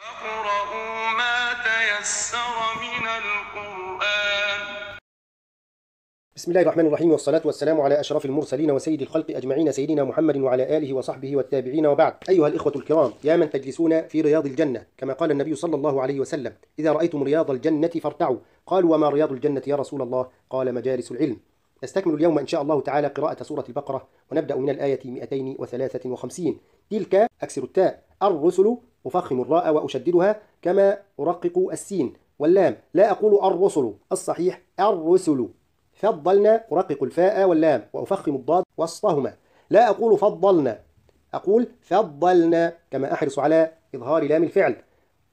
فاقرؤوا ما تيسر من القرآن بسم الله الرحمن الرحيم والصلاة والسلام على أشرف المرسلين وسيد الخلق أجمعين سيدنا محمد وعلى آله وصحبه والتابعين وبعد أيها الإخوة الكرام يا من تجلسون في رياض الجنة كما قال النبي صلى الله عليه وسلم إذا رأيتم رياض الجنة فارتعوا قالوا وما رياض الجنة يا رسول الله قال مجالس العلم نستكمل اليوم إن شاء الله تعالى قراءة سورة البقرة ونبدأ من الآية 253 تلك أكسر التاء الرسل أفخم الراء وأشددها كما أرقق السين واللام لا أقول الرسل الصحيح الرسل فضلنا أرقق الفاء واللام وأفخم الضاد وسطهما لا أقول فضلنا أقول فضلنا كما أحرص على إظهار لام الفعل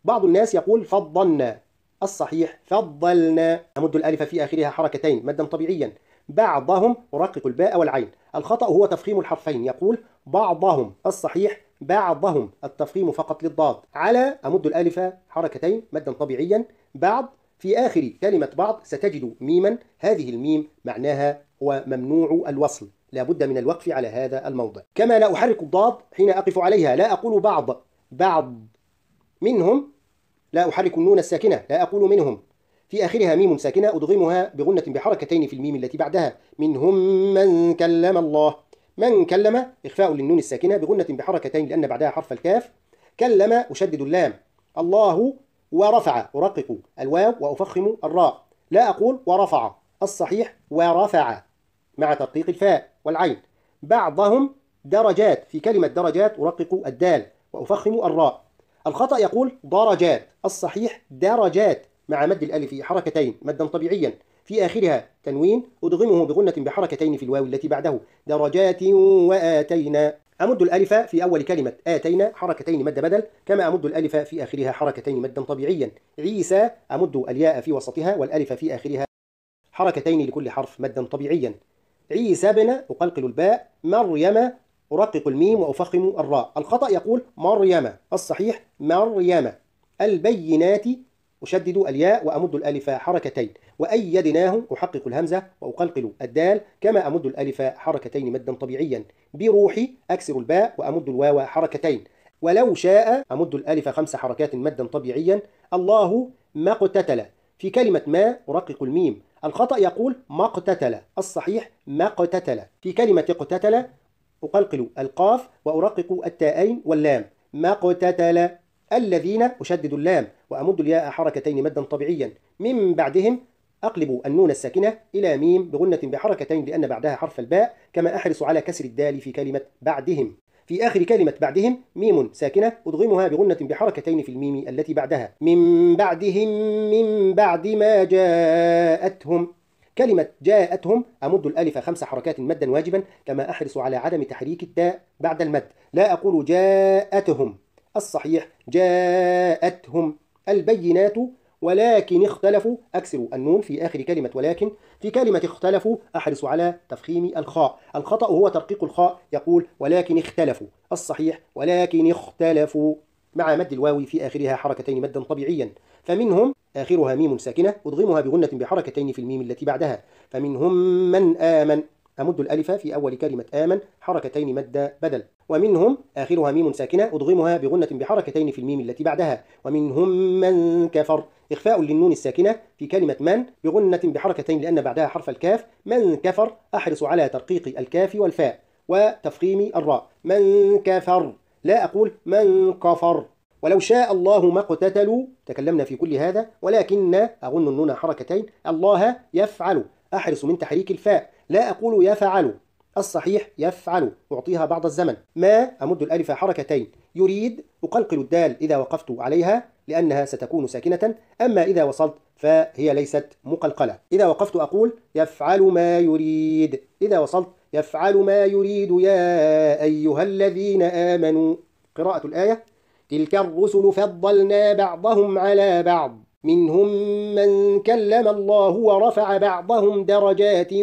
بعض الناس يقول فضلنا الصحيح فضلنا أمد الألف في آخرها حركتين مدا طبيعيا بعضهم أرقق الباء والعين الخطأ هو تفخيم الحرفين يقول بعضهم الصحيح بعضهم التفخيم فقط للضاد على أمد الألف حركتين مدا طبيعيا بعض في آخر كلمة بعض ستجد ميما هذه الميم معناها هو ممنوع الوصل لا بد من الوقف على هذا الموضع كما لا أحرك الضاد حين أقف عليها لا أقول بعض بعض منهم لا أحرك النون الساكنة لا أقول منهم في آخرها ميم ساكنة أدغمها بغنة بحركتين في الميم التي بعدها منهم من كلم الله من كلم إخفاء للنون الساكنة بغنة بحركتين لأن بعدها حرف الكاف كلم أشدد اللام الله ورفع أرقق الواو وأفخم الراء لا أقول ورفع الصحيح ورفع مع ترقيق الفاء والعين بعضهم درجات في كلمة درجات أرقق الدال وأفخم الراء الخطأ يقول درجات الصحيح درجات مع مد الألف حركتين مدا طبيعيا في آخرها تنوين أدغمه بغنة بحركتين في الواو التي بعده درجات وآتينا أمد الألف في أول كلمة آتينا حركتين مد بدل كما أمد الألف في آخرها حركتين مدا طبيعيا عيسى أمد الياء في وسطها والألف في آخرها حركتين لكل حرف مدا طبيعيا عيسى بن أقلقل الباء مريم أرقق الميم وأفخم الراء الخطأ يقول مريم الصحيح مريم البينات أشدد الياء وأمد الألف حركتين وأيدناه أحقق الهمزة وأقلقل الدال كما أمد الألف حركتين مدا طبيعيا بروحي أكسر الباء وأمد الواو حركتين ولو شاء أمد الألف خمس حركات مدا طبيعيا الله ما اقتتل في كلمة ما أرقق الميم الخطأ يقول ما اقتتل الصحيح ما اقتتل في كلمة اقتتل أقلقل القاف وأرقق التاءين واللام ما اقتتل الذين أشدد اللام وأمد الياء حركتين مدا طبيعيا من بعدهم أقلب النون الساكنة إلى ميم بغنة بحركتين لأن بعدها حرف الباء كما أحرص على كسر الدال في كلمة بعدهم في آخر كلمة بعدهم ميم ساكنة أدغمها بغنة بحركتين في الميم التي بعدها من بعدهم من بعد ما جاءتهم كلمة جاءتهم أمد الألف خمس حركات مدا واجبا كما أحرص على عدم تحريك التاء بعد المد لا أقول جاءتهم الصحيح جاءتهم البينات ولكن اختلفوا أكسروا النون في آخر كلمة ولكن في كلمة اختلفوا أحرص على تفخيم الخاء الخطأ هو ترقيق الخاء يقول ولكن اختلفوا الصحيح ولكن اختلفوا مع مد الواو في آخرها حركتين مدا طبيعيا فمنهم آخرها ميم ساكنة أضغمها بغنة بحركتين في الميم التي بعدها فمنهم من آمن أمد الألف في أول كلمة آمن حركتين مد بدل ومنهم آخرها ميم ساكنة أدغمها بغنة بحركتين في الميم التي بعدها ومنهم من كفر إخفاء للنون الساكنة في كلمة من بغنة بحركتين لأن بعدها حرف الكاف من كفر أحرص على ترقيق الكاف والفاء وتفخيم الراء من كفر لا أقول من كفر ولو شاء الله ما اقتتلوا تكلمنا في كل هذا ولكن أظن النون حركتين الله يفعل أحرص من تحريك الفاء لا أقول يفعل الصحيح يفعل أعطيها بعض الزمن ما أمد الألف حركتين يريد أقلقل الدال إذا وقفت عليها لأنها ستكون ساكنة أما إذا وصلت فهي ليست مقلقلة إذا وقفت أقول يفعل ما يريد إذا وصلت يفعل ما يريد يا أيها الذين آمنوا قراءة الآية تلك الرسل فضلنا بعضهم على بعض منهم من كلم الله ورفع بعضهم درجات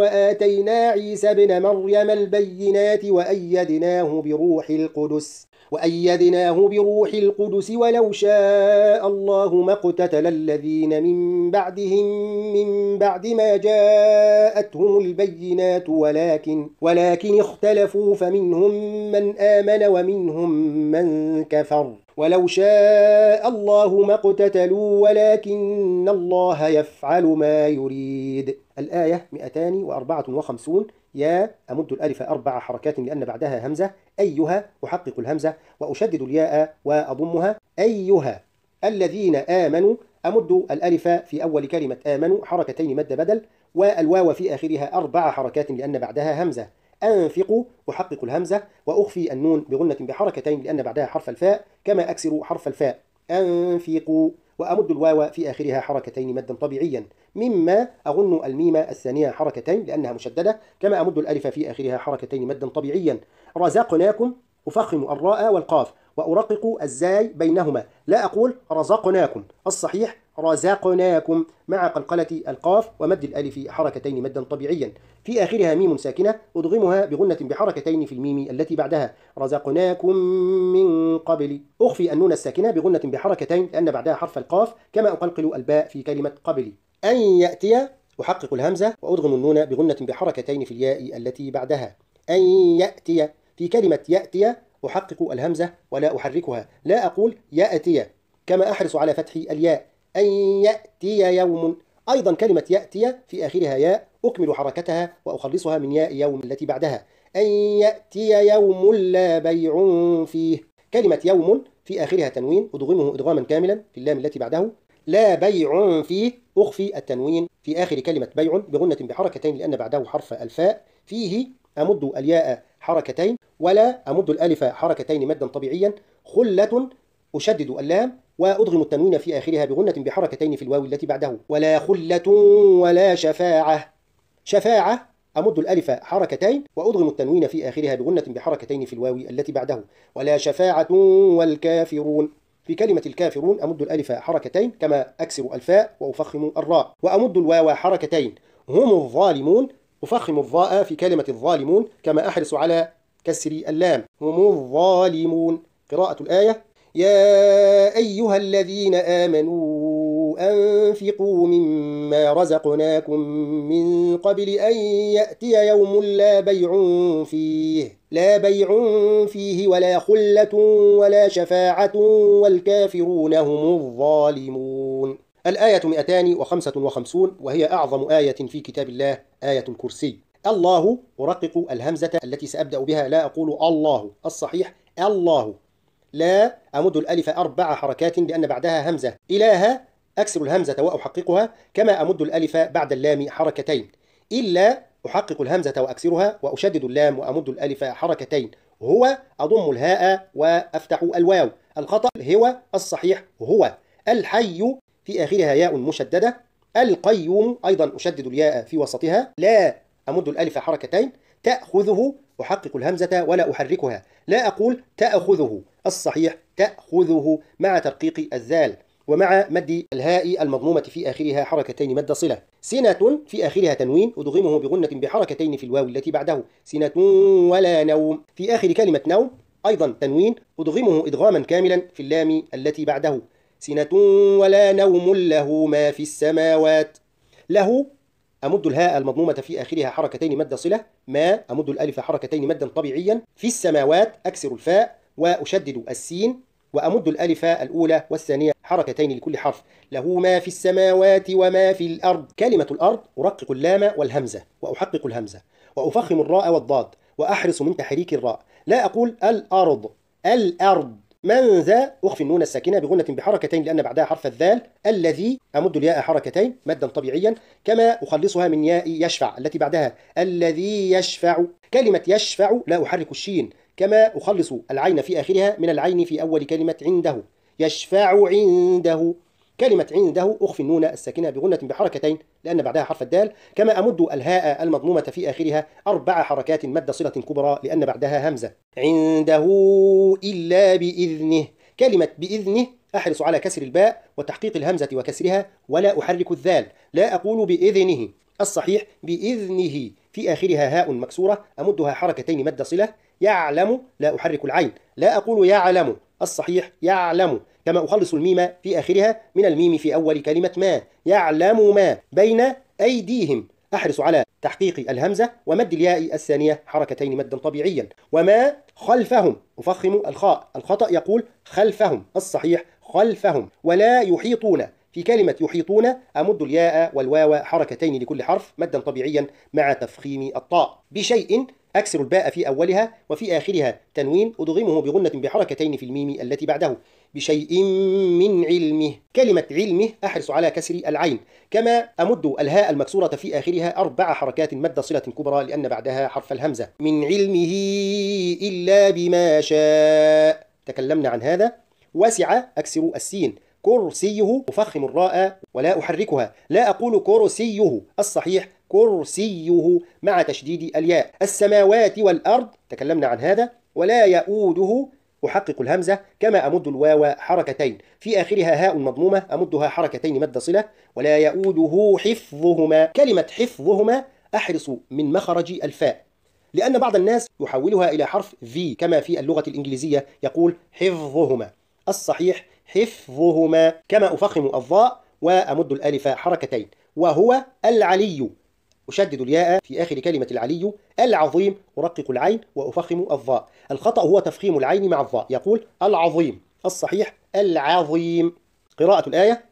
وآتينا عيسى بن مريم البينات وأيدناه بروح القدس وأيدناه بروح القدس ولو شاء الله ما اقتتل الذين من بعدهم من بعد ما جاءتهم البينات ولكن ولكن اختلفوا فمنهم من آمن ومنهم من كفر ولو شاء الله ما اقتتلوا ولكن الله يفعل ما يريد الآية 254 يا أمد الألف أربع حركات لأن بعدها همزة أيها أحقق الهمزة وأشدد الياء وأضمها أيها الذين آمنوا أمد الألف في أول كلمة آمنوا حركتين مد بدل والواو في آخرها أربع حركات لأن بعدها همزة أنفقوا أحقق الهمزة وأخفي النون بغنة بحركتين لأن بعدها حرف الفاء كما أكسر حرف الفاء أنفقوا وأمد الواو في آخرها حركتين مدا طبيعيا مما أغن الميم الثانية حركتين لأنها مشددة كما أمد الألف في آخرها حركتين مدا طبيعيا رزقناكم أفخم الراء والقاف وأرقق الزاي بينهما لا أقول رزقناكم الصحيح رزقناكم مع قلقلة القاف ومد الألف حركتين مدا طبيعيا في آخرها ميم ساكنة أدغمها بغنة بحركتين في الميم التي بعدها رزقناكم من قبل أخفي النون الساكنة بغنة بحركتين لأن بعدها حرف القاف كما أقلقل الباء في كلمة قبل أن يأتي أحقق الهمزة وأدغم النون بغنة بحركتين في الياء التي بعدها أن يأتي في كلمة يأتي أحقق الهمزة ولا أحركها لا أقول يأتي كما أحرص على فتح الياء أن يأتي يوم أيضا كلمة يأتي في آخرها ياء أكمل حركتها وأخلصها من ياء يوم التي بعدها أن يأتي يوم لا بيع فيه كلمة يوم في آخرها تنوين أدغمه إدغاما كاملا في اللام التي بعده لا بيع فيه أخفي التنوين في آخر كلمة بيع بغنة بحركتين لأن بعده حرف الفاء فيه أمد الياء حركتين ولا أمد الألف حركتين مدا طبيعيا خلة أشدد اللام وأدغم التنوين في آخرها بغنة بحركتين في الواو التي بعده ولا خلة ولا شفاعة شفاعة أمد الألف حركتين وأدغم التنوين في آخرها بغنة بحركتين في الواو التي بعده ولا شفاعة والكافرون في كلمة الكافرون أمد الألف حركتين كما أكسر الفاء وأفخم الراء وأمد الواو حركتين هم الظالمون أفخم الظاء في كلمة الظالمون كما أحرص على كسر اللام هم الظالمون قراءة الآية يا أيها الذين آمنوا أنفقوا مما رزقناكم من قبل أن يأتي يوم لا بيع فيه لا بيع فيه ولا خلة ولا شفاعة والكافرون هم الظالمون الآية 255 وهي أعظم آية في كتاب الله آية الكرسي الله أرقق الهمزة التي سأبدأ بها لا أقول الله الصحيح الله لا أمد الألف أربع حركات لأن بعدها همزة إله أكسر الهمزة وأحققها كما أمد الألف بعد اللام حركتين إلا أحقق الهمزة وأكسرها وأشدد اللام وأمد الألف حركتين هو أضم الهاء وأفتح الواو الخطأ هو الصحيح هو الحي في آخرها ياء مشددة القيوم أيضا أشدد الياء في وسطها لا أمد الألف حركتين تأخذه أحقق الهمزة ولا أحركها لا أقول تأخذه الصحيح تأخذه مع ترقيق الذال ومع مد الهاء المضمومة في آخرها حركتين مد صلة سنة في آخرها تنوين أدغمه بغنة بحركتين في الواو التي بعده سنة ولا نوم في آخر كلمة نوم أيضا تنوين أدغمه إدغاما كاملا في اللام التي بعده سنة ولا نوم له ما في السماوات له أمد الهاء المضمومة في آخرها حركتين مد صلة ما أمد الألف حركتين مدا طبيعيا في السماوات أكسر الفاء وأشدد السين وأمد الألف الأولى والثانية حركتين لكل حرف له ما في السماوات وما في الأرض كلمة الأرض أرقق اللام والهمزة وأحقق الهمزة وأفخم الراء والضاد وأحرص من تحريك الراء لا أقول الأرض الأرض من ذا أخفي النون الساكنة بغنة بحركتين لأن بعدها حرف الذال الذي أمد الياء حركتين مدا طبيعيا كما أخلصها من ياء يشفع التي بعدها الذي يشفع كلمة يشفع لا أحرك الشين كما أخلص العين في آخرها من العين في أول كلمة عنده يشفع عنده كلمة عنده أخفي النون الساكنة بغنة بحركتين لأن بعدها حرف الدال كما أمد الهاء المضمومة في آخرها أربع حركات مد صلة كبرى لأن بعدها همزة عنده إلا بإذنه كلمة بإذنه أحرص على كسر الباء وتحقيق الهمزة وكسرها ولا أحرك الذال لا أقول بإذنه الصحيح بإذنه في آخرها هاء مكسورة أمدها حركتين مد صلة يعلم لا أحرك العين لا أقول يعلم الصحيح يعلم كما أخلص الميم في آخرها من الميم في أول كلمة ما يعلم ما بين أيديهم أحرص على تحقيق الهمزة ومد الياء الثانية حركتين مدا طبيعيا وما خلفهم أفخم الخاء الخطأ يقول خلفهم الصحيح خلفهم ولا يحيطون في كلمة يحيطون أمد الياء والواو حركتين لكل حرف مدا طبيعيا مع تفخيم الطاء بشيء أكسر الباء في أولها وفي آخرها تنوين أدغمه بغنة بحركتين في الميم التي بعده بشيء من علمه كلمة علمه أحرص على كسر العين كما أمد الهاء المكسورة في آخرها أربع حركات مد صلة كبرى لأن بعدها حرف الهمزة من علمه إلا بما شاء تكلمنا عن هذا وسع أكسر السين كرسيه أفخم الراء ولا أحركها لا أقول كرسيه الصحيح كرسيه مع تشديد الياء السماوات والأرض تكلمنا عن هذا ولا يؤوده أحقق الهمزة كما أمد الواو حركتين في آخرها هاء مضمومة أمدها حركتين مد صلة ولا يؤوده حفظهما كلمة حفظهما أحرص من مخرج الفاء لأن بعض الناس يحولها إلى حرف في كما في اللغة الإنجليزية يقول حفظهما الصحيح حفظهما كما أفخم الضاء وأمد الألف حركتين وهو العلي أشدد الياء في آخر كلمة العلي العظيم أرقق العين وأفخم الظاء الخطأ هو تفخيم العين مع الظاء يقول العظيم الصحيح العظيم قراءة الآية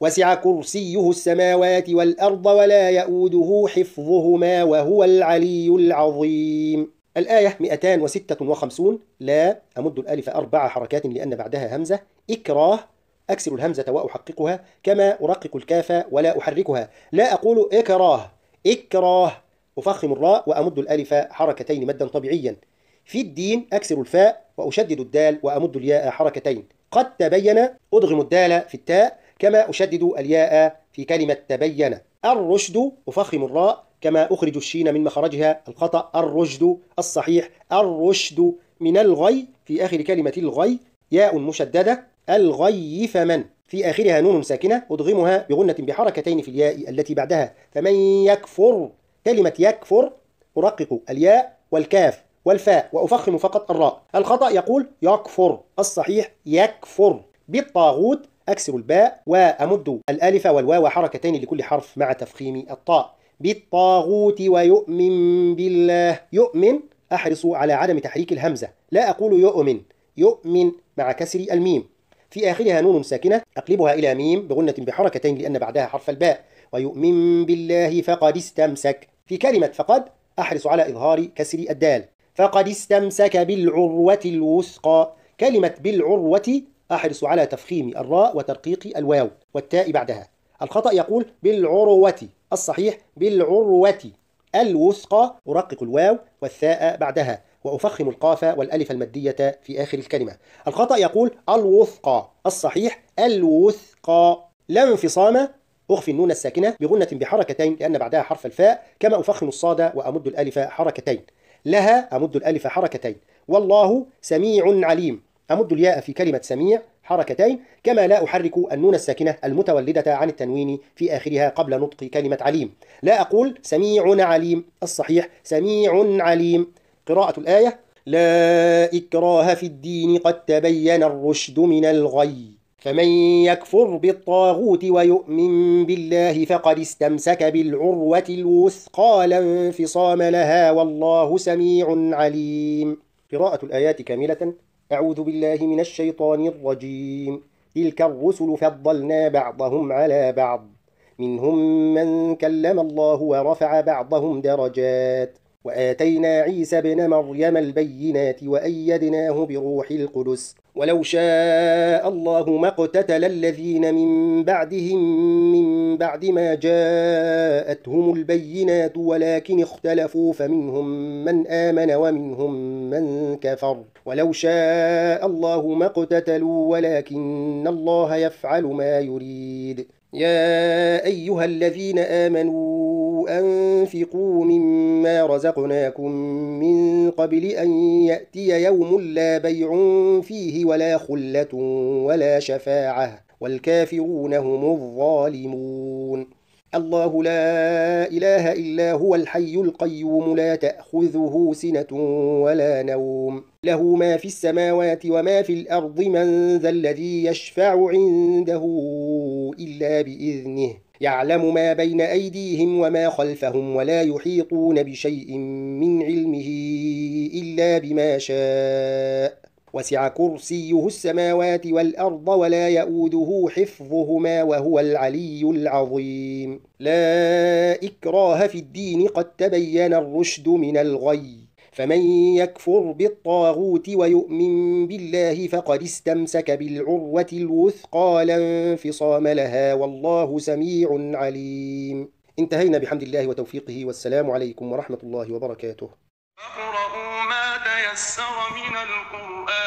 وسع كرسيه السماوات والأرض ولا يؤوده حفظهما وهو العلي العظيم الآية 256 لا أمد الألف أربع حركات لأن بعدها همزة إكراه أكسر الهمزة وأحققها كما أرقق الكاف ولا أحركها لا أقول إكراه إكراه أفخم الراء وأمد الألف حركتين مدا طبيعيا في الدين أكسر الفاء وأشدد الدال وأمد الياء حركتين قد تبين أدغم الدال في التاء كما أشدد الياء في كلمة تبين الرشد أفخم الراء كما أخرج الشين من مخرجها الخطأ الرشد الصحيح الرشد من الغي في آخر كلمة الغي ياء مشددة الغي فمن في آخرها نون ساكنة أدغمها بغنة بحركتين في الياء التي بعدها فمن يكفر كلمة يكفر أرقق الياء والكاف والفاء وأفخم فقط الراء الخطأ يقول يكفر الصحيح يكفر بالطاغوت أكسر الباء وأمد الألف والواو حركتين لكل حرف مع تفخيم الطاء بالطاغوت ويؤمن بالله يؤمن أحرص على عدم تحريك الهمزة لا أقول يؤمن يؤمن مع كسر الميم في آخرها نون ساكنة أقلبها إلى ميم بغنة بحركتين لأن بعدها حرف الباء ويؤمن بالله فقد استمسك في كلمة فقد أحرص على إظهار كسر الدال فقد استمسك بالعروة الوثقى كلمة بالعروة أحرص على تفخيم الراء وترقيق الواو والتاء بعدها الخطأ يقول بالعروة الصحيح بالعروة الوثقى أرقق الواو والثاء بعدها وأفخم القاف والألف المدية في آخر الكلمة الخطأ يقول الوثقى الصحيح الوثقى لا انفصام أخفي النون الساكنة بغنة بحركتين لأن بعدها حرف الفاء كما أفخم الصاد وأمد الألف حركتين لها أمد الألف حركتين والله سميع عليم أمد الياء في كلمة سميع حركتين كما لا أحرك النون الساكنة المتولدة عن التنوين في آخرها قبل نطق كلمة عليم لا أقول سميع عليم الصحيح سميع عليم قراءة الآية لا إكراه في الدين قد تبين الرشد من الغي فمن يكفر بالطاغوت ويؤمن بالله فقد استمسك بالعروة الوثقى لا انفصام لها والله سميع عليم قراءة الآيات كاملة أعوذ بالله من الشيطان الرجيم تلك الرسل فضلنا بعضهم على بعض منهم من كلم الله ورفع بعضهم درجات وآتينا عيسى بن مريم البينات وأيدناه بروح القدس ولو شاء الله ما اقتتل الذين من بعدهم من بعد ما جاءتهم البينات ولكن اختلفوا فمنهم من آمن ومنهم من كفر ولو شاء الله ما اقتتلوا ولكن الله يفعل ما يريد يا أيها الذين آمنوا أنفقوا مما رزقناكم من قبل أن يأتي يوم لا بيع فيه ولا خلة ولا شفاعة والكافرون هم الظالمون الله لا إله إلا هو الحي القيوم لا تأخذه سنة ولا نوم له ما في السماوات وما في الأرض من ذا الذي يشفع عنده إلا بإذنه يعلم ما بين أيديهم وما خلفهم ولا يحيطون بشيء من علمه إلا بما شاء وسع كرسيه السماوات والأرض ولا يؤوده حفظهما وهو العلي العظيم لا إكراه في الدين قد تبين الرشد من الغي فمن يكفر بالطاغوت ويؤمن بالله فقد استمسك بالعروة الوثقى لا انفصام لها والله سميع عليم انتهينا بحمد الله وتوفيقه والسلام عليكم ورحمة الله وبركاته اقرأوا ما تيسر من القرآن